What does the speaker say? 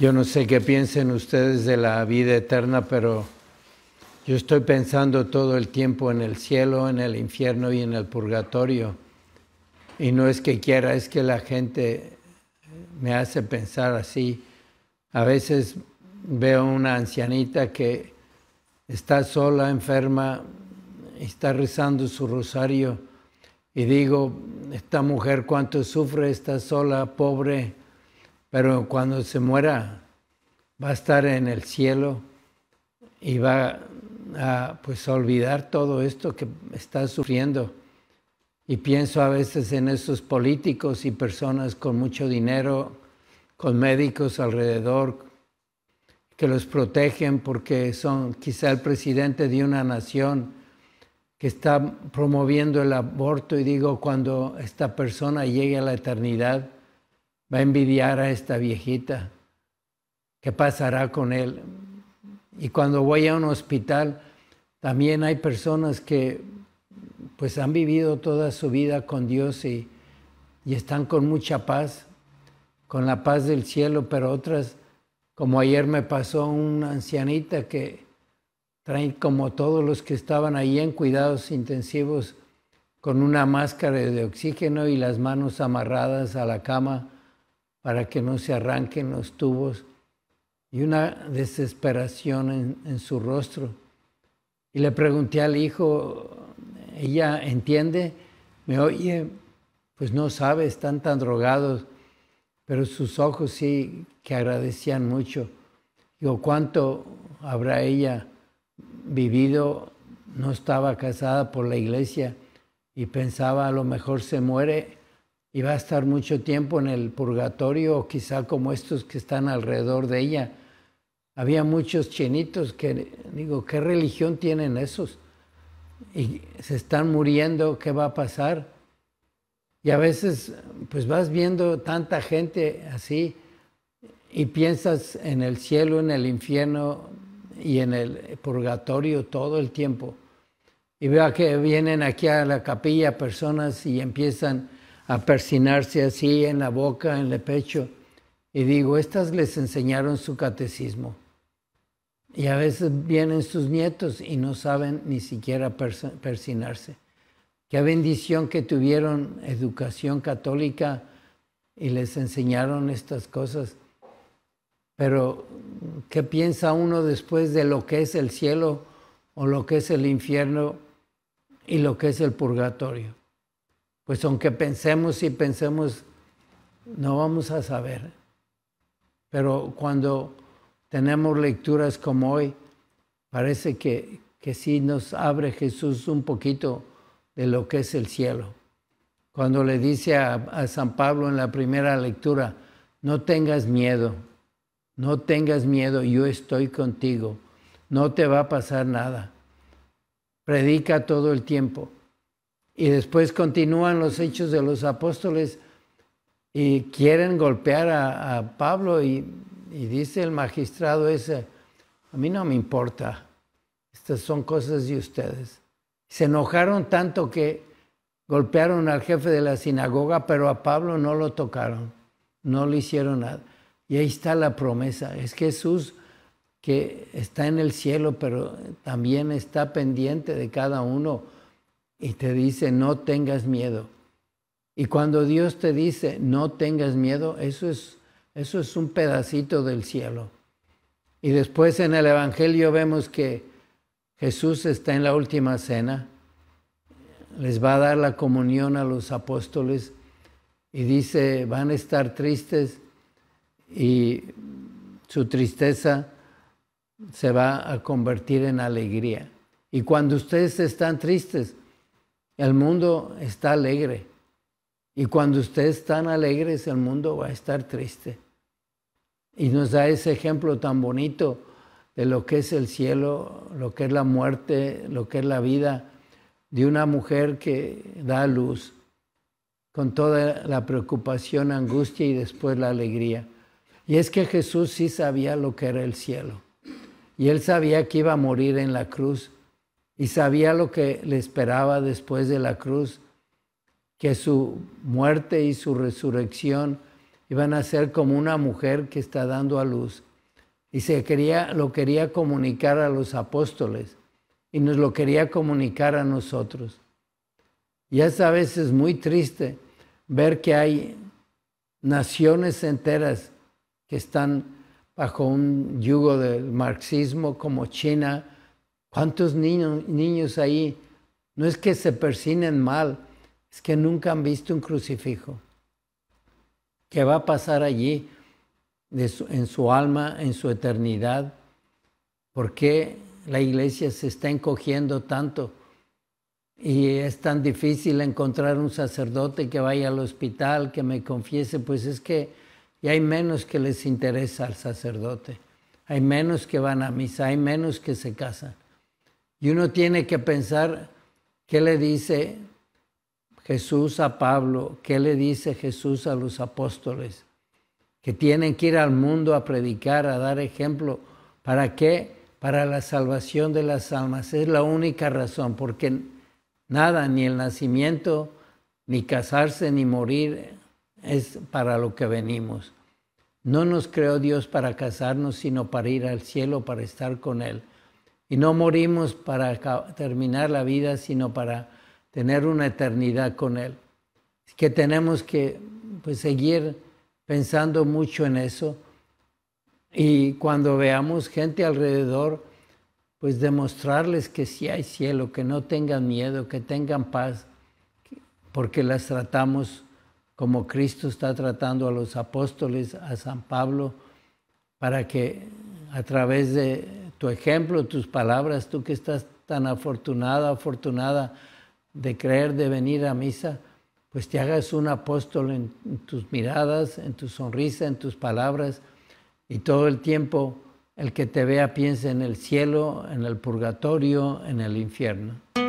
Yo no sé qué piensen ustedes de la vida eterna, pero yo estoy pensando todo el tiempo en el cielo, en el infierno y en el purgatorio. Y no es que quiera, es que la gente me hace pensar así. A veces veo una ancianita que está sola, enferma, y está rezando su rosario. Y digo, esta mujer cuánto sufre, está sola, pobre pero cuando se muera, va a estar en el cielo y va a pues, olvidar todo esto que está sufriendo. Y pienso a veces en esos políticos y personas con mucho dinero, con médicos alrededor, que los protegen porque son quizá el presidente de una nación que está promoviendo el aborto y digo, cuando esta persona llegue a la eternidad, va a envidiar a esta viejita. ¿Qué pasará con él? Y cuando voy a un hospital, también hay personas que pues han vivido toda su vida con Dios y, están con mucha paz, con la paz del cielo, pero otras, como ayer me pasó una ancianita que trae como todos los que estaban ahí en cuidados intensivos, con una máscara de oxígeno y las manos amarradas a la cama para que no se arranquen los tubos y una desesperación en, su rostro. Y le pregunté al hijo, ella entiende, me oye, pues no sabe, están tan drogados, pero sus ojos sí que agradecían mucho. Digo, ¿cuánto habrá ella vivido? No estaba casada por la iglesia y pensaba, a lo mejor se muere y va a estar mucho tiempo en el purgatorio, quizá como estos que están alrededor de ella. Había muchos chinitos que, digo, ¿qué religión tienen esos? Y se están muriendo, ¿qué va a pasar? Y a veces, pues vas viendo tanta gente así y piensas en el cielo, en el infierno y en el purgatorio todo el tiempo. Y veo que vienen aquí a la capilla personas y empiezan a persinarse así en la boca, en el pecho. Y digo, estas les enseñaron su catecismo. Y a veces vienen sus nietos y no saben ni siquiera persinarse. Qué bendición que tuvieron educación católica y les enseñaron estas cosas. Pero, ¿qué piensa uno después de lo que es el cielo o lo que es el infierno y lo que es el purgatorio? pues aunque pensemos y pensemos, no vamos a saber. Pero cuando tenemos lecturas como hoy, parece que, que sí nos abre Jesús un poquito de lo que es el cielo. Cuando le dice a, a San Pablo en la primera lectura, no tengas miedo, no tengas miedo, yo estoy contigo, no te va a pasar nada. Predica todo el tiempo y después continúan los hechos de los apóstoles y quieren golpear a, Pablo y, y, dice el magistrado ese, a mí no me importa, estas son cosas de ustedes. Se enojaron tanto que golpearon al jefe de la sinagoga, pero a Pablo no lo tocaron, no le hicieron nada. Y ahí está la promesa, es Jesús que está en el cielo, pero también está pendiente de cada uno y te dice, no tengas miedo. Y cuando Dios te dice, no tengas miedo, eso es, eso es un pedacito del cielo. Y después en el Evangelio vemos que Jesús está en la última cena, les va a dar la comunión a los apóstoles y dice, van a estar tristes y su tristeza se va a convertir en alegría. Y cuando ustedes están tristes, el mundo está alegre. Y cuando ustedes están alegres, el mundo va a estar triste. Y nos da ese ejemplo tan bonito de lo que es el cielo, lo que es la muerte, lo que es la vida, de una mujer que da luz con toda la preocupación, angustia y después la alegría. Y es que Jesús sí sabía lo que era el cielo. Y él sabía que iba a morir en la cruz y sabía lo que le esperaba después de la cruz, que su muerte y su resurrección iban a ser como una mujer que está dando a luz. Y se quería, lo quería comunicar a los apóstoles y nos lo quería comunicar a nosotros. Y es a veces muy triste ver que hay naciones enteras que están bajo un yugo del marxismo como China, ¿Cuántos niños, niños ahí? No es que se persinen mal, es que nunca han visto un crucifijo. ¿Qué va a pasar allí en su alma, en su eternidad? ¿Por qué la iglesia se está encogiendo tanto? Y es tan difícil encontrar un sacerdote que vaya al hospital, que me confiese, pues es que ya hay menos que les interesa al sacerdote, hay menos que van a misa, hay menos que se casan. Y uno tiene que pensar qué le dice Jesús a Pablo, qué le dice Jesús a los apóstoles, que tienen que ir al mundo a predicar, a dar ejemplo. ¿Para qué? Para la salvación de las almas. Es la única razón, porque nada, ni el nacimiento, ni casarse, ni morir, es para lo que venimos. No nos creó Dios para casarnos, sino para ir al cielo, para estar con Él. Y no morimos para terminar la vida, sino para tener una eternidad con Él. que tenemos que pues, seguir pensando mucho en eso. Y cuando veamos gente alrededor, pues demostrarles que sí hay cielo, que no tengan miedo, que tengan paz, porque las tratamos como Cristo está tratando a los apóstoles, a San Pablo, para que a través de tu ejemplo, tus palabras, tú que estás tan afortunada, afortunada de creer, de venir a misa, pues te hagas un apóstol en, en tus miradas, en tu sonrisa, en tus palabras, y todo el tiempo el que te vea piense en el cielo, en el purgatorio, en el infierno.